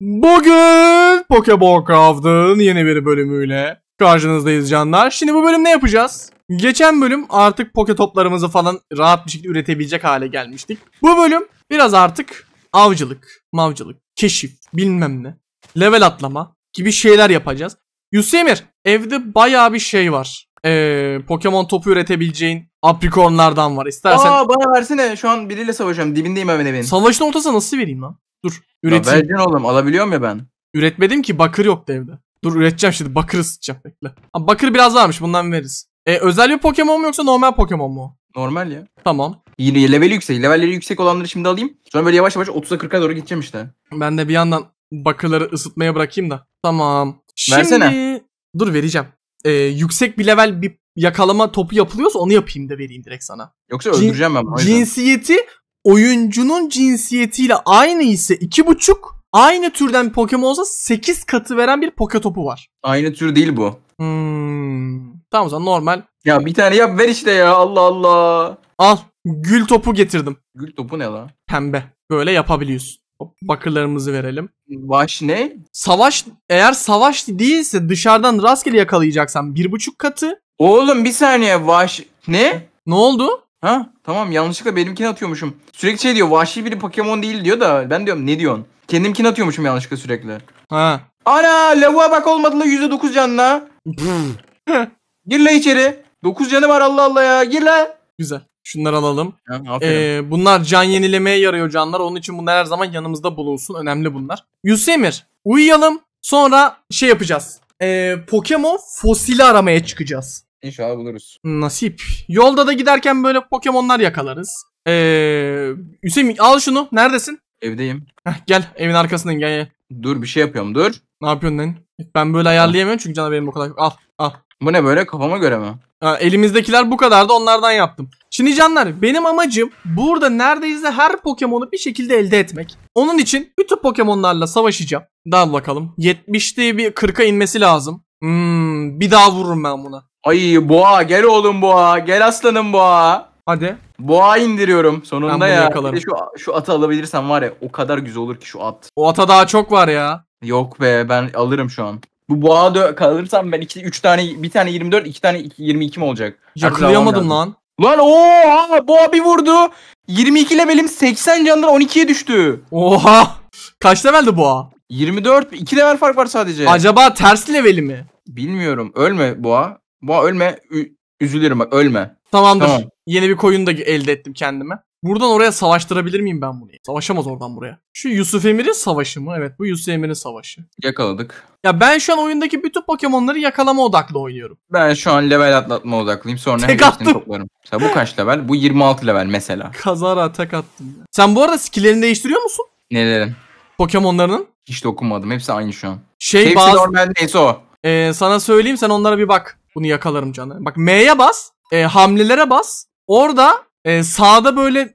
Bugün Pokeball Craft'ın yeni bir bölümüyle karşınızdayız canlar. Şimdi bu bölüm ne yapacağız? Geçen bölüm artık toplarımızı falan rahat bir şekilde üretebilecek hale gelmiştik. Bu bölüm biraz artık avcılık, mavcılık, keşif, bilmem ne, level atlama gibi şeyler yapacağız. Yusemir evde baya bir şey var. Ee, Pokemon topu üretebileceğin aprikonlardan var. İstersen... Aa bana versene şu an biriyle savaşıyorum dibindeyim hemen evin. Savaşın ortasına nasıl vereyim lan? Dur üreteyim. Ya vereceksin oğlum alabiliyor muyum ben? Üretmedim ki bakır yok evde. Dur üreteceğim şimdi bakır ısıtacağım bekle. Ama bakır biraz varmış bundan veririz. E, özel bir Pokemon mu yoksa normal Pokemon mu? Normal ya. Tamam. Yine leveli yüksek. Levelleri yüksek olanları şimdi alayım. Sonra böyle yavaş yavaş 30'a 40'a doğru gideceğim işte. Ben de bir yandan bakırları ısıtmaya bırakayım da. Tamam. Şimdi... Versene. Dur vereceğim. Ee, yüksek bir level bir yakalama topu yapılıyorsa onu yapayım da vereyim direkt sana. Yoksa öldüreceğim Cin ben. Cinsiyeti oyuncunun cinsiyetiyle aynı ise 2,5 aynı türden bir Pokemon olsa 8 katı veren bir Poke topu var. Aynı tür değil bu. Hmm. Tamam o zaman normal. Ya bir tane yap ver işte ya Allah Allah. Al gül topu getirdim. Gül topu ne la? Pembe. Böyle yapabiliyorsun. bakırlarımızı verelim. Baş ne? Savaş eğer savaş değilse dışarıdan rastgele yakalayacaksan bir buçuk katı. Oğlum bir saniye baş ne? Ne oldu? Ha tamam yanlışlıkla benimkini atıyormuşum. Sürekli şey diyor vahşi biri Pokemon değil diyor da ben diyorum ne diyorsun? Kendimkini atıyormuşum yanlışlıkla sürekli. Ha. Ana lavuğa bak olmadı la dokuz canına. Gir la içeri. dokuz canı var Allah Allah ya gir la. Güzel. şunlar alalım. Ya, ee, bunlar can yenilemeye yarıyor canlar. Onun için bunlar her zaman yanımızda bulunsun. Önemli bunlar. Yusemir Emir uyuyalım. Sonra şey yapacağız. Ee, Pokemon fosili aramaya çıkacağız. İnşallah buluruz. Nasip. Yolda da giderken böyle Pokemon'lar yakalarız. Ee, Hüseyin al şunu. Neredesin? Evdeyim. Heh, gel evin arkasından gel, gel. Dur bir şey yapıyorum dur. Ne yapıyorsun lan? Ben böyle ayarlayamıyorum çünkü cana benim bu kadar. Al al. Bu ne böyle kafama göre mi? Ha, elimizdekiler bu kadardı onlardan yaptım. Şimdi canlar benim amacım burada neredeyse her Pokemon'u bir şekilde elde etmek. Onun için bütün Pokemon'larla savaşacağım. Daha bakalım. 70'te bir 40'a inmesi lazım. Hmm, bir daha vururum ben buna. Ay boğa gel oğlum boğa. Gel aslanım boğa. Hadi. Boğa indiriyorum sonunda ya. Bir de şu, şu atı alabilirsem var ya o kadar güzel olur ki şu at. O ata daha çok var ya. Yok be ben alırım şu an. Bu boğa kalırsam ben 2 3 tane bir tane 24 iki tane 22 mi olacak? Yakalayamadım lan. Lan oha boğa bir vurdu. 22 levelim 80 candan 12'ye düştü. Oha. Kaç leveldi boğa? 24 2 level fark var sadece. Acaba ters leveli mi? Bilmiyorum. Ölme boğa. Bu ölme üzülürüm bak ölme. Tamamdır. Tamam. Yeni bir koyun da elde ettim kendime. Buradan oraya savaştırabilir miyim ben bunu? Savaşamaz oradan buraya. Şu Yusuf Emir'in savaşı mı? Evet bu Yusuf Emir'in savaşı. Yakaladık. Ya ben şu an oyundaki bütün Pokemon'ları yakalama odaklı oynuyorum. Ben şu an level atlatma odaklıyım. Sonra tek attım. toplarım. Sen bu kaç level? Bu 26 level mesela. Kazara tek attım. Ya. Sen bu arada skill'lerini değiştiriyor musun? Nelerin? Pokemon'larının? Hiç dokunmadım. Hepsi aynı şu an. Şey Hepsi bazı... normal neyse o. Ee, sana söyleyeyim sen onlara bir bak. Bunu yakalarım canım. Bak M'ye bas. E, hamlelere bas. Orada e, sağda böyle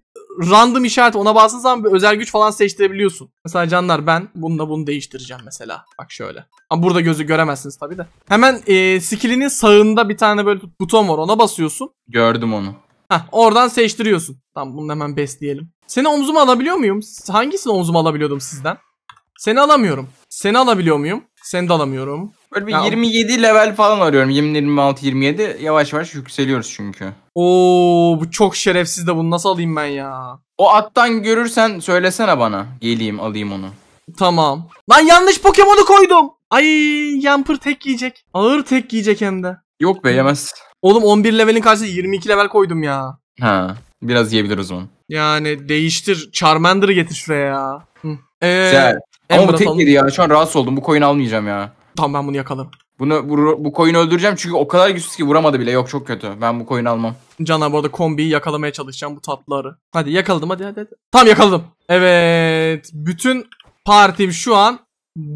random işaret. ona bastığın zaman bir özel güç falan seçtirebiliyorsun. Mesela canlar ben bunu da bunu değiştireceğim mesela. Bak şöyle. Ama burada gözü göremezsiniz tabii de. Hemen e, skillinin sağında bir tane böyle buton var ona basıyorsun. Gördüm onu. Heh, oradan seçtiriyorsun. Tamam bunu hemen besleyelim. Seni omzuma alabiliyor muyum? Hangisini omzuma alabiliyordum sizden? Seni alamıyorum. Seni alabiliyor muyum? Seni de alamıyorum. Böyle bir ya, 27 level falan arıyorum. 20 26 27 yavaş yavaş yükseliyoruz çünkü. Oo bu çok şerefsiz de bunu nasıl alayım ben ya? O attan görürsen söylesene bana. Geleyim alayım onu. Tamam. Lan yanlış Pokemon'u koydum. Ay Yamper tek yiyecek. Ağır tek yiyecek hem de. Yok be yemez. Oğlum 11 levelin karşısında 22 level koydum ya. Ha biraz yiyebiliriz onu. Yani değiştir. Charmander getir şuraya ya. Hı. Ee, Güzel. Ama bu tek yedi ya. Şu an rahatsız oldum. Bu koyunu almayacağım ya. Tamam ben bunu yakalarım. Bunu bu, bu koyunu öldüreceğim çünkü o kadar güçsüz ki vuramadı bile. Yok çok kötü. Ben bu koyunu almam. Cana bu arada kombiyi yakalamaya çalışacağım bu tatlı Hadi yakaladım hadi hadi. hadi. Tam yakaladım. Evet. Bütün partim şu an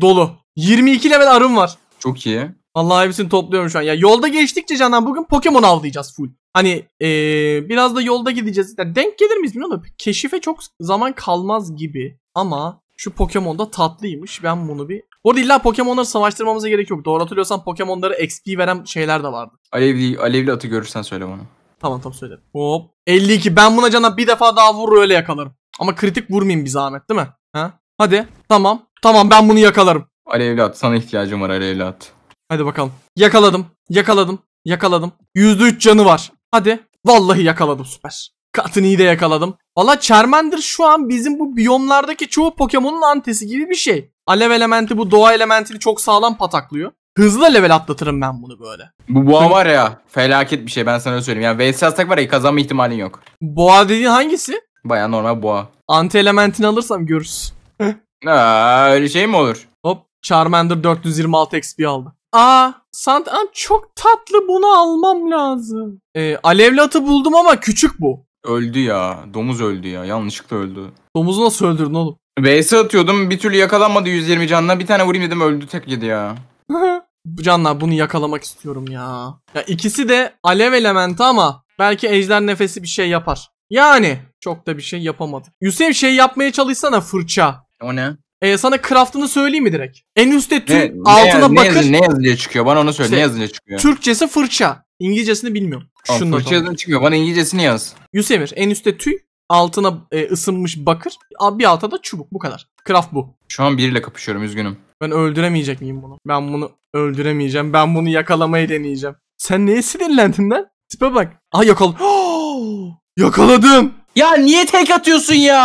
dolu. 22 level arım var. Çok iyi. Allah hepsini topluyorum şu an. Ya yolda geçtikçe Canan bugün Pokemon avlayacağız full. Hani ee, biraz da yolda gideceğiz. Yani denk gelir miyiz bilmiyorum keşife çok zaman kalmaz gibi. Ama şu Pokemon da tatlıymış. Ben bunu bir bu arada illa Pokemon'ları savaştırmamıza gerek yok. Doğru hatırlıyorsam Pokemon'lara XP veren şeyler de vardı. Alevli, alevli atı görürsen söyle bana. Tamam tamam söylerim. Hop. 52. Ben buna cana bir defa daha vurur öyle yakalarım. Ama kritik vurmayayım bir zahmet değil mi? Ha? Hadi. Tamam. Tamam ben bunu yakalarım. Alevli at. Sana ihtiyacım var alevli at. Hadi bakalım. Yakaladım. Yakaladım. Yakaladım. %3 canı var. Hadi. Vallahi yakaladım süper. Katını iyi de yakaladım. Valla Charmander şu an bizim bu biyomlardaki çoğu Pokemon'un antesi gibi bir şey. Alev elementi bu doğa elementini çok sağlam pataklıyor. Hızlı level atlatırım ben bunu böyle. Bu boğa var ya felaket bir şey ben sana öyle söyleyeyim. Yani VS atsak var ya kazanma ihtimalin yok. Boğa dediğin hangisi? Baya normal boğa. Anti elementini alırsam görürüz. Aa, öyle şey mi olur? Hop Charmander 426 XP aldı. Aa, Santan çok tatlı bunu almam lazım. Ee, alevli atı buldum ama küçük bu. Öldü ya. Domuz öldü ya. Yanlışlıkla öldü. Domuzu nasıl öldürdün oğlum? B'si atıyordum. Bir türlü yakalanmadı 120 canla. Bir tane vurayım dedim öldü tek yedi ya. Canlar bunu yakalamak istiyorum ya. Ya ikisi de alev elementi ama belki ejder nefesi bir şey yapar. Yani çok da bir şey yapamadı. Hüseyin şey yapmaya çalışsana fırça. O ne? Ee, sana craft'ını söyleyeyim mi direkt? En üstte tüm ne, altına ne, bakır. Ne, yaz, ne yazınca çıkıyor? Bana onu söyle. İşte, ne yazınca çıkıyor? Türkçesi fırça. İngilizcesini bilmiyorum. Tamam, Şundan çıkmıyor. Bana İngilizcesini yaz. Yusemir. En üstte tüy. Altına e, ısınmış bakır. Bir alta da çubuk. Bu kadar. Craft bu. Şu an biriyle kapışıyorum. Üzgünüm. Ben öldüremeyecek miyim bunu? Ben bunu öldüremeyeceğim. Ben bunu yakalamayı deneyeceğim. Sen neye sinirlendin lan? Tipe bak. Aha yakal. Yakaladım. Ya niye tek atıyorsun ya?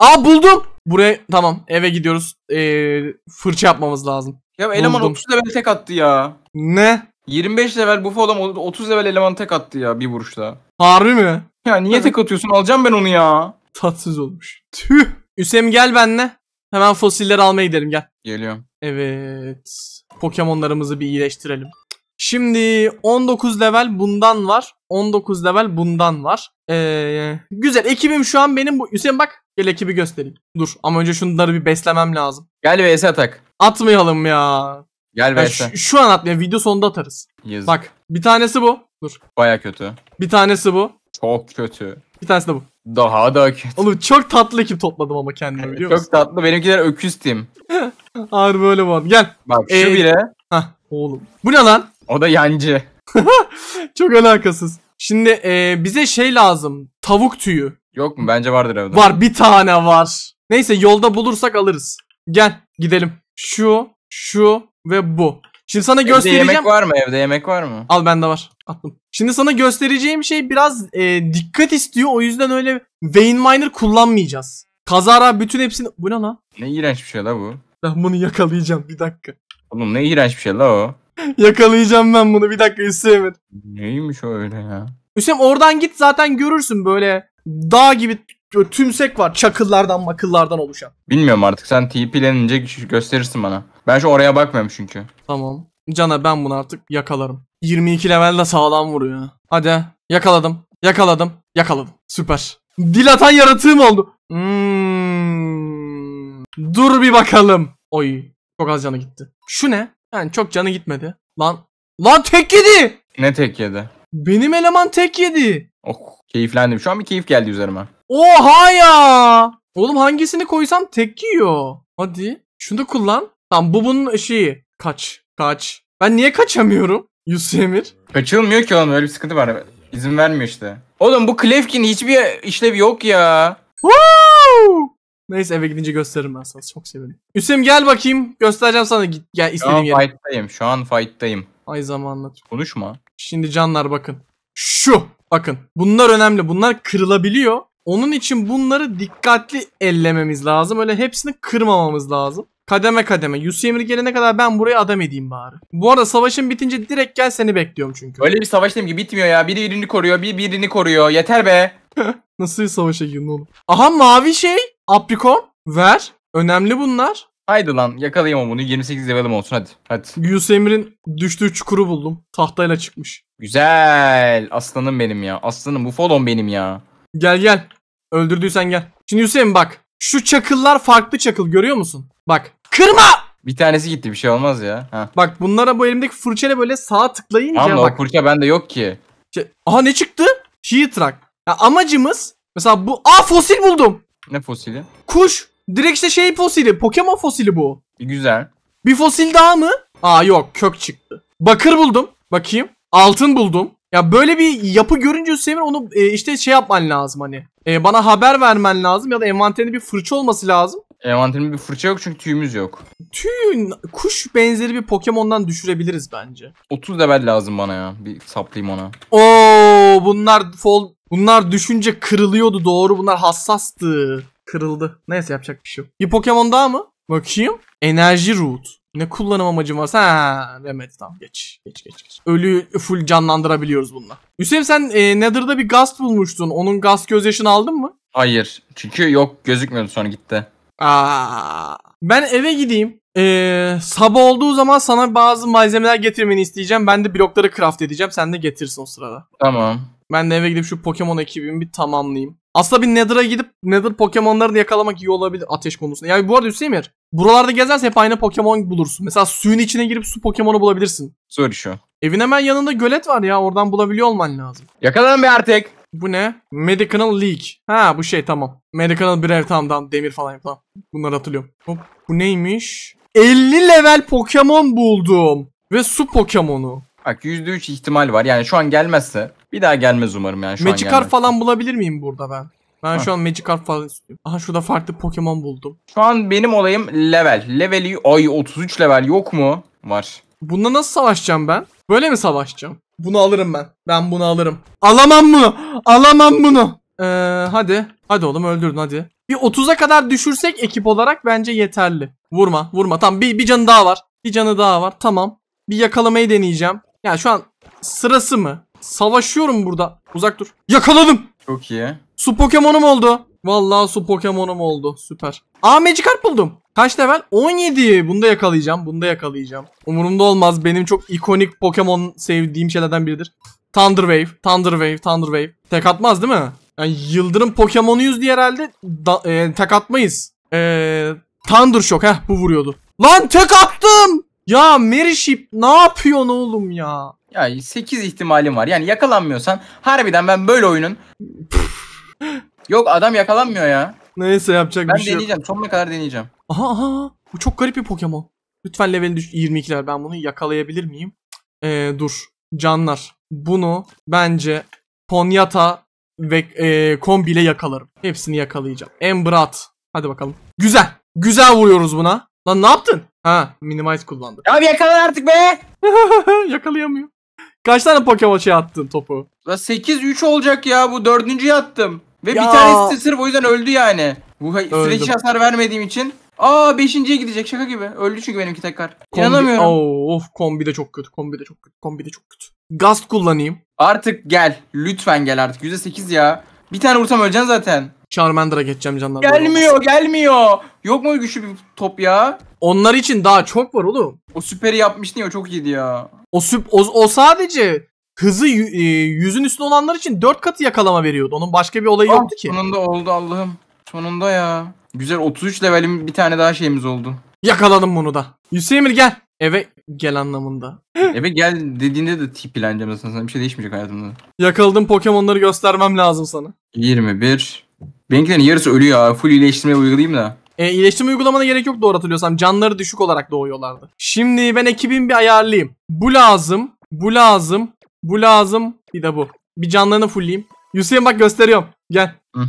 Aa buldum. Buraya tamam eve gidiyoruz. Ee, fırça yapmamız lazım. Ya eleman Buldum. 30 level tek attı ya. Ne? 25 level buff adam 30 level eleman tek attı ya bir vuruşta. Harbi mi? Ya niye tek atıyorsun? Alacağım ben onu ya. Tatsız olmuş. Tüh. Hüseyin gel benle. Hemen fosiller almaya gidelim gel. Geliyorum. Evet. Pokemon'larımızı bir iyileştirelim. Şimdi 19 level bundan var. 19 level bundan var. Ee, güzel. Ekibim şu an benim bu. Hüseyin bak. Gel ekibi göstereyim. Dur ama önce şunları bir beslemem lazım. Gel vs atak. Atmayalım ya. Gel yani şu, şu an atmayalım. Video sonunda atarız. Yazık. Bak bir tanesi bu. Dur. Baya kötü. Bir tanesi bu. Çok kötü. Bir tanesi de bu. Daha da kötü. Oğlum çok tatlı ekip topladım ama kendimi biliyor musun? Çok tatlı. Benimkiler öküz tim. Ağır böyle bu Gel. Bak şu ee, bile. Hah oğlum. Bu ne lan? O da yancı. çok alakasız. Şimdi e, bize şey lazım. Tavuk tüyü. Yok mu? Bence vardır evde. Var bir tane var. Neyse yolda bulursak alırız. Gel gidelim. Şu, şu, ve bu. Şimdi sana evde göstereceğim. yemek var mı evde yemek var mı? Al bende var. Attım. Şimdi sana göstereceğim şey biraz e, dikkat istiyor. O yüzden öyle vein miner kullanmayacağız. Kazara bütün hepsini... Bu ne lan? Ne iğrenç bir şey la bu. Ben bunu yakalayacağım bir dakika. Oğlum ne iğrenç bir şey la o. yakalayacağım ben bunu bir dakika istemedim. Neymiş o öyle ya? Hüseyin oradan git zaten görürsün böyle dağ gibi tümsek var çakıllardan makıllardan oluşan. Bilmiyorum artık sen TP'lenince gösterirsin bana. Ben şu oraya bakmıyorum çünkü. Tamam. Cana ben bunu artık yakalarım. 22 levelde sağlam vuruyor. Hadi yakaladım. Yakaladım. Yakaladım. Süper. Dil atan yaratığım oldu. Hmm. Dur bir bakalım. Oy. Çok az canı gitti. Şu ne? Yani çok canı gitmedi. Lan. Lan tek yedi. Ne tek yedi? Benim eleman tek yedi. Oh keyiflendim. Şu an bir keyif geldi üzerime. Oha ya. Oğlum hangisini koysam tek yiyor. Hadi. Şunu da kullan. Tamam bu bunun şeyi. Kaç. Kaç. Ben niye kaçamıyorum? Yusuf Emir. Kaçılmıyor ki oğlum öyle bir sıkıntı var. İzin vermiyor işte. Oğlum bu Klefkin hiçbir işlevi yok ya. Woo! Neyse eve gidince gösteririm ben sana. Çok sevinirim. Hüseyin gel bakayım. Göstereceğim sana. Git, gel istediğim yere. Şu an yere. fight'tayım. Şu an fight'tayım. Ay zamanla. Konuşma. Şimdi canlar bakın. Şu. Bakın. Bunlar önemli. Bunlar kırılabiliyor. Onun için bunları dikkatli ellememiz lazım. Öyle hepsini kırmamamız lazım. Kademe kademe. Yusemir gelene kadar ben buraya adam edeyim bari. Bu arada savaşın bitince direkt gel seni bekliyorum çünkü. Öyle bir savaş değil ki bitmiyor ya. Biri birini koruyor, biri birini koruyor. Yeter be. Nasıl bir savaşa girdin oğlum? Aha mavi şey. Aprikon. Ver. Önemli bunlar. Haydi lan yakalayayım bunu. 28 levelim olsun hadi. Hadi. Yusemir'in düştüğü çukuru buldum. Tahtayla çıkmış. Güzel. Aslanım benim ya. Aslanım bu folon benim ya. Gel gel. Öldürdüysen gel. Şimdi Hüseyin bak. Şu çakıllar farklı çakıl görüyor musun? Bak. Kırma! Bir tanesi gitti bir şey olmaz ya. Ha. Bak bunlara bu elimdeki fırçayla böyle sağa tıklayınca Tamam da o bak. fırça bende yok ki. Şey- aha ne çıktı? Heat Ya amacımız mesela bu. Aa fosil buldum. Ne fosili? Kuş. Direkt işte şey fosili. Pokemon fosili bu. E, güzel. Bir fosil daha mı? Aa yok kök çıktı. Bakır buldum. Bakayım. Altın buldum. Ya böyle bir yapı görünce Hüseyin onu e, işte şey yapman lazım hani. E, bana haber vermen lazım ya da envanterinde bir fırça olması lazım. Envanterimde bir fırça yok çünkü tüyümüz yok. Tüy kuş benzeri bir Pokemon'dan düşürebiliriz bence. 30 level lazım bana ya. Bir saplayayım ona. Oo bunlar fol bunlar düşünce kırılıyordu doğru. Bunlar hassastı. Kırıldı. Neyse yapacak bir şey yok. Bir Pokemon daha mı? Bakayım. Enerji Root. Ne kullanım amacım var? Ha, demedi tamam geç. Geç geç geç. Ölü full canlandırabiliyoruz bununla. Hüseyin sen e, Nether'da bir gast bulmuştun. Onun gaz gözyaşını aldın mı? Hayır. Çünkü yok gözükmüyordu sonra gitti. Aa, ben eve gideyim. Ee, sabah olduğu zaman sana bazı malzemeler getirmeni isteyeceğim. Ben de blokları craft edeceğim. Sen de getirsin o sırada. Tamam. Ben de eve gidip şu Pokemon ekibimi bir tamamlayayım. Aslında bir Nether'a gidip Nether Pokemon'larını yakalamak iyi olabilir ateş konusunda. Yani bu arada Hüseyin Yer, buralarda gezersen hep aynı Pokemon bulursun. Mesela suyun içine girip su Pokemon'u bulabilirsin. Zor iş o. Evin hemen yanında gölet var ya oradan bulabiliyor olman lazım. Yakaladım bir artık. Bu ne? Medical League. Ha bu şey tamam. Medical Brave tamam tamam demir falan falan. Bunları hatırlıyorum. Hop, bu neymiş? 50 level Pokemon buldum. Ve su Pokemon'u. Bak %3 ihtimal var yani şu an gelmezse bir daha gelmez umarım yani şu an Magikarp gelmez. falan bulabilir miyim burada ben? Ben şu an Magikarp falan istiyorum. Aha şurada farklı Pokemon buldum. Şu an benim olayım level. Leveli ay 33 level yok mu? Var. Bununla nasıl savaşacağım ben? Böyle mi savaşacağım? Bunu alırım ben. Ben bunu alırım. Alamam bunu. Alamam bunu. Ee, hadi. Hadi oğlum öldürün hadi. Bir 30'a kadar düşürsek ekip olarak bence yeterli. Vurma vurma. Tamam bir, bir canı daha var. Bir canı daha var. Tamam. Bir yakalamayı deneyeceğim. Ya yani şu an sırası mı? Savaşıyorum burada. Uzak dur. Yakaladım. Çok iyi. Su Pokemon'um oldu. Vallahi su Pokemon'um oldu. Süper. Aa Magikarp buldum. Kaç level? 17. Bunu da yakalayacağım. Bunu da yakalayacağım. Umurumda olmaz. Benim çok ikonik Pokemon sevdiğim şeylerden biridir. Thunder Wave. Thunder Wave. Thunder Wave. Tek atmaz değil mi? Yani yıldırım Pokemon'uyuz diye herhalde da, e, tek atmayız. E, Thunder Shock. Heh bu vuruyordu. Lan tek attım. Ya Meriship ne yapıyorsun oğlum ya? Ya 8 ihtimalim var. Yani yakalanmıyorsan harbiden ben böyle oyunun Yok adam yakalanmıyor ya. Neyse yapacak ben bir şey Ben deneyeceğim. Sonuna kadar deneyeceğim. Aha aha. Bu çok garip bir Pokemon. Lütfen level 22'ler. Ben bunu yakalayabilir miyim? Ee, dur. Canlar. Bunu bence Ponyata ve e, kombiyle yakalarım. Hepsini yakalayacağım. Embrat. Hadi bakalım. Güzel. Güzel vuruyoruz buna. Lan ne yaptın? Ha, minimize kullandı. Abi yakala artık be. Yakalayamıyor. Kaç tane Pokemon şey attın topu? 8-3 olacak ya bu dördüncüye attım. Ve ya. bir tanesi de sırf o yüzden öldü yani. Bu sürekli hasar vermediğim için. Aa 5.ye gidecek şaka gibi. Öldü çünkü benimki tekrar. Kombi, İnanamıyorum. Oh, of kombi de çok kötü. Kombi de çok kötü. Kombi de çok kötü. Gast kullanayım. Artık gel. Lütfen gel artık. %8 ya. Bir tane vursam öleceksin zaten. Charmander'a geçeceğim canlar. Gelmiyor gelmiyor. Yok mu güçlü bir top ya? Onlar için daha çok var oğlum. O süperi yapmıştı ya çok iyiydi ya. O, süp, o, o sadece hızı e, yüzün üstünde olanlar için dört katı yakalama veriyordu. Onun başka bir olayı ah, yoktu ki. Sonunda oldu Allah'ım. Sonunda ya. Güzel 33 levelim bir tane daha şeyimiz oldu. Yakaladım bunu da. Hüseyin gel. Eve gel anlamında. Eve gel dediğinde de tipleneceğim sana? Bir şey değişmeyecek hayatımda. Yakaladığım Pokemon'ları göstermem lazım sana. 21. Benimkilerin yarısı ölüyor ya, Full iyileştirme uygulayayım da. E, iyileştirme uygulamana gerek yok doğru hatırlıyorsam. Canları düşük olarak doğuyorlardı. Şimdi ben ekibim bir ayarlayayım. Bu lazım. Bu lazım. Bu lazım. Bir de bu. Bir canlarını fullleyeyim. Hüseyin bak gösteriyorum. Gel. Hı.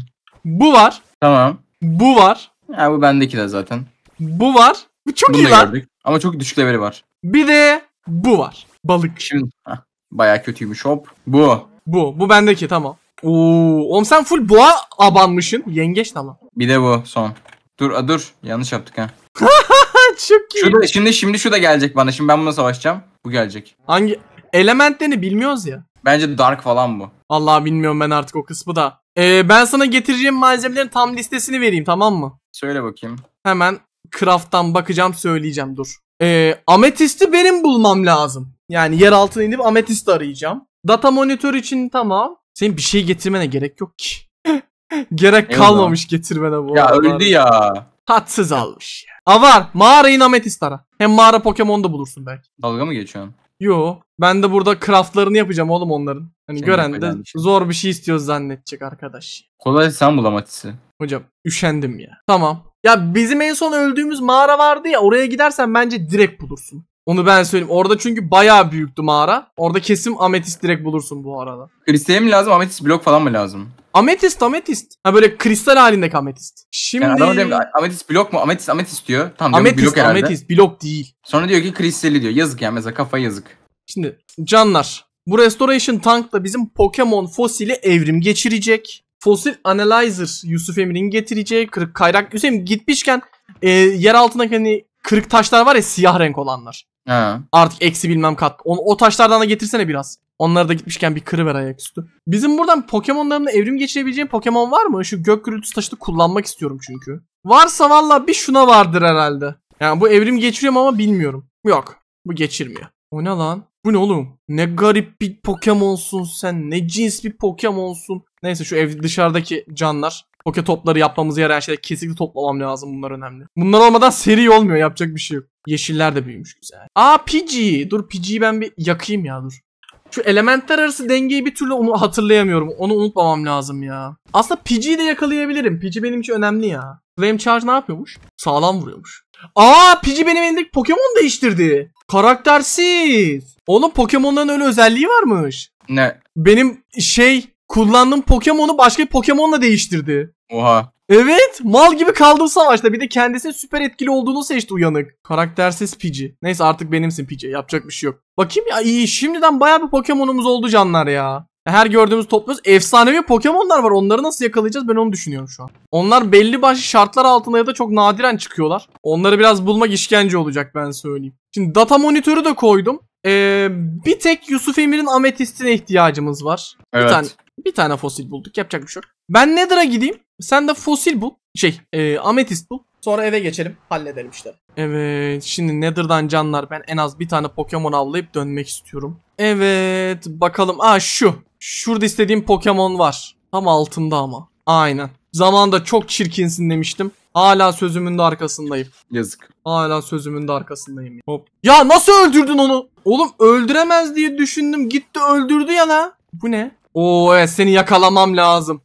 Bu var. Tamam. Bu var. Ya bu bendeki de zaten. Bu var. Bu çok Bunu iyi lan. Ama çok düşük leveli var. Bir de bu var. Balık. Şimdi Heh, bayağı kötüymüş hop. Bu. Bu. Bu bendeki tamam. Oo, oğlum sen full boğa abanmışsın. Yengeç de ama. Bir de bu son. Dur a, dur yanlış yaptık ha. Çok iyi. Şu da, şimdi şimdi şu da gelecek bana. Şimdi ben bununla savaşacağım. Bu gelecek. Hangi elementlerini bilmiyoruz ya. Bence dark falan bu. Allah bilmiyorum ben artık o kısmı da. Ee, ben sana getireceğim malzemelerin tam listesini vereyim tamam mı? Söyle bakayım. Hemen craft'tan bakacağım söyleyeceğim dur. Ee, ametisti benim bulmam lazım. Yani yer altına inip ametist arayacağım. Data monitör için tamam. Senin bir şey getirmene gerek yok ki. gerek Eyvallah. kalmamış getirmene bu. Ya arada. öldü ya. Tatsız almış ya. Avar mağarayı ametist ara. Hem mağara Pokemon da bulursun belki. Dalga mı geçiyorsun? Yo. Ben de burada craftlarını yapacağım oğlum onların. Hani Senin gören de şey. zor bir şey istiyor zannedecek arkadaş. Kolay sen bul amatisi. Hocam üşendim ya. Tamam. Ya bizim en son öldüğümüz mağara vardı ya oraya gidersen bence direkt bulursun. Onu ben söyleyeyim. Orada çünkü bayağı büyüktü mağara. Orada kesim ametist direkt bulursun bu arada. Kristale mi lazım? Ametist blok falan mı lazım? Ametist, ametist. Ha böyle kristal halinde ametist. Şimdi... Yani adama ametist blok mu? Ametist, ametist diyor. Tamam diyorum, ametist, blok herhalde. Ametist, blok değil. Sonra diyor ki kristali diyor. Yazık yani mesela kafa yazık. Şimdi canlar. Bu Restoration Tank da bizim Pokemon fosili evrim geçirecek. Fosil Analyzer Yusuf Emir'in getireceği Kırık kayrak Yusuf Emir gitmişken e, yer altındaki hani kırık taşlar var ya siyah renk olanlar. Ha. Artık eksi bilmem kat. Onu, o taşlardan da getirsene biraz. Onları da gitmişken bir kırıver ayaküstü. Bizim buradan Pokemon'larımla evrim geçirebileceğim Pokemon var mı? Şu gök gürültüsü taşını kullanmak istiyorum çünkü. Varsa valla bir şuna vardır herhalde. Yani bu evrim geçiriyorum ama bilmiyorum. Yok. Bu geçirmiyor. O ne lan? Bu ne oğlum? Ne garip bir Pokemon'sun sen. Ne cins bir Pokemon'sun. Neyse şu ev dışarıdaki canlar. Poke topları yapmamıza yarayan şeyler kesinlikle toplamam lazım. Bunlar önemli. Bunlar olmadan seri olmuyor. Yapacak bir şey yok. Yeşiller de büyümüş güzel. Aa Pidgey. Dur Pidgey'i ben bir yakayım ya dur. Şu elementler arası dengeyi bir türlü onu hatırlayamıyorum. Onu unutmamam lazım ya. Aslında Pidgey'i de yakalayabilirim. Pidgey benim için önemli ya. Flame Charge ne yapıyormuş? Sağlam vuruyormuş. Aa Pidgey benim elindeki Pokemon değiştirdi. Karaktersiz. Onun Pokemon'ların öyle özelliği varmış. Ne? Benim şey kullandığım Pokemon'u başka bir Pokemon'la değiştirdi. Oha. Evet mal gibi kaldım savaşta bir de kendisi süper etkili olduğunu seçti uyanık. Karaktersiz Pidgey. Neyse artık benimsin Pidgey yapacak bir şey yok. Bakayım ya iyi şimdiden baya bir Pokemon'umuz oldu canlar ya. Her gördüğümüz topluyoruz. Efsanevi Pokemon'lar var. Onları nasıl yakalayacağız ben onu düşünüyorum şu an. Onlar belli başlı şartlar altında ya da çok nadiren çıkıyorlar. Onları biraz bulmak işkence olacak ben söyleyeyim. Şimdi data monitörü de koydum. Ee, bir tek Yusuf Emir'in ametistine ihtiyacımız var. Evet. Bir tane, bir tane fosil bulduk. Yapacak bir şey yok. Ben Nether'a gideyim. Sen de fosil bul. Şey, e, ametist bul. Sonra eve geçelim. Halledelim işte. Evet. Şimdi Nether'dan canlar. Ben en az bir tane Pokemon avlayıp dönmek istiyorum. Evet. Bakalım. Aa şu. Şurada istediğim Pokemon var. Tam altında ama. Aynen. Zamanda çok çirkinsin demiştim. Hala sözümün de arkasındayım. Yazık. Hala sözümün de arkasındayım. Hop. Ya nasıl öldürdün onu? Oğlum öldüremez diye düşündüm. Gitti öldürdü ya la. Bu ne? Oo evet seni yakalamam lazım.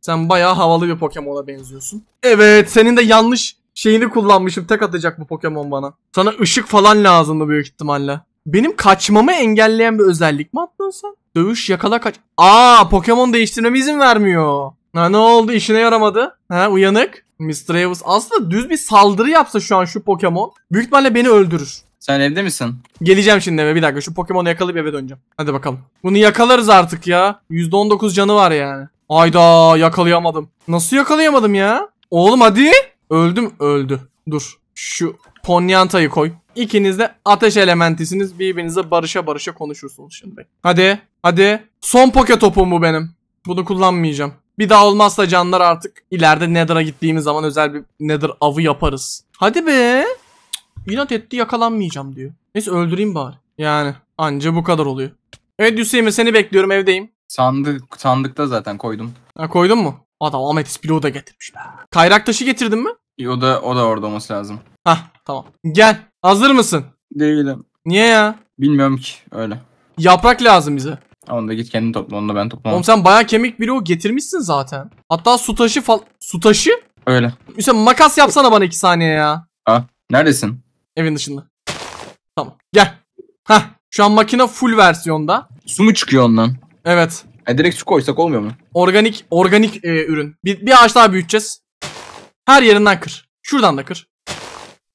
Sen bayağı havalı bir Pokemon'a benziyorsun. Evet senin de yanlış şeyini kullanmışım. Tek atacak bu Pokemon bana. Sana ışık falan lazımdı büyük ihtimalle. Benim kaçmamı engelleyen bir özellik mi attın sen? Dövüş yakala kaç. Aa Pokemon değiştirmeme izin vermiyor. Ha ne oldu işine yaramadı. Ha uyanık. Mr. Evans aslında düz bir saldırı yapsa şu an şu Pokemon. Büyük ihtimalle beni öldürür. Sen evde misin? Geleceğim şimdi eve bir dakika şu Pokemon'u yakalayıp eve döneceğim. Hadi bakalım. Bunu yakalarız artık ya. %19 canı var yani. Ayda yakalayamadım. Nasıl yakalayamadım ya? Oğlum hadi. Öldüm öldü. Dur. Şu Ponyanta'yı koy. İkiniz de ateş elementisiniz. Birbirinize barışa barışa konuşursunuz şimdi. Hadi. Hadi. Son poke topum bu benim. Bunu kullanmayacağım. Bir daha olmazsa canlar artık ileride Nether'a gittiğimiz zaman özel bir Nether avı yaparız. Hadi be. İnat etti yakalanmayacağım diyor. Neyse öldüreyim bari. Yani anca bu kadar oluyor. Evet Hüseyin seni bekliyorum evdeyim. Sandık, sandıkta zaten koydum. Ha, koydun mu? Adam ametis İspilo'yu da getirmiş be. Kayrak taşı getirdin mi? O da o da orada olması lazım. Ha, tamam. Gel. Hazır mısın? Değilim. Niye ya? Bilmiyorum ki öyle. Yaprak lazım bize. Onu da git kendin topla onu da ben toplamam. Oğlum sen baya kemik biri o getirmişsin zaten. Hatta su taşı fal... Su taşı? Öyle. Hüseyin makas yapsana bana iki saniye ya. Ha neredesin? Evin dışında. Tamam gel. Ha, şu an makine full versiyonda. Su mu çıkıyor ondan? Evet. E direkt su koysak olmuyor mu? Organik organik e, ürün. Bir, bir ağaç daha büyüteceğiz. Her yerinden kır. Şuradan da kır.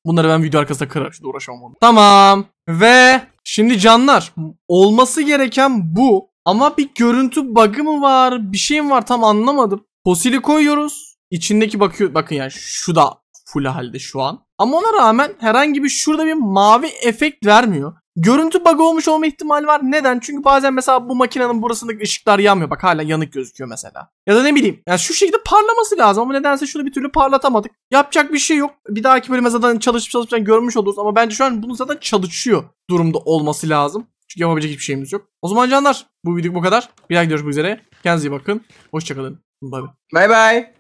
Bunları ben video arkasında kırarım. Şimdi uğraşamam onu. Tamam. Ve şimdi canlar olması gereken bu. Ama bir görüntü bug'ı mı var? Bir şey mi var? Tam anlamadım. Fosili koyuyoruz. İçindeki bakıyor. Bakın yani şu da full halde şu an. Ama ona rağmen herhangi bir şurada bir mavi efekt vermiyor. Görüntü bug olmuş olma ihtimali var. Neden? Çünkü bazen mesela bu makinenin burasındaki ışıklar yanmıyor. Bak hala yanık gözüküyor mesela. Ya da ne bileyim. Yani şu şekilde parlaması lazım ama nedense şunu bir türlü parlatamadık. Yapacak bir şey yok. Bir dahaki bölüme zaten çalışıp çalışmayacağını görmüş oluruz ama bence şu an bunu zaten çalışıyor durumda olması lazım. Çünkü yapabilecek hiçbir şeyimiz yok. O zaman canlar bu video bu kadar. Bir dahaki görüşmek üzere. Kendinize iyi bakın. Hoşçakalın. Bye bye. Bye bye.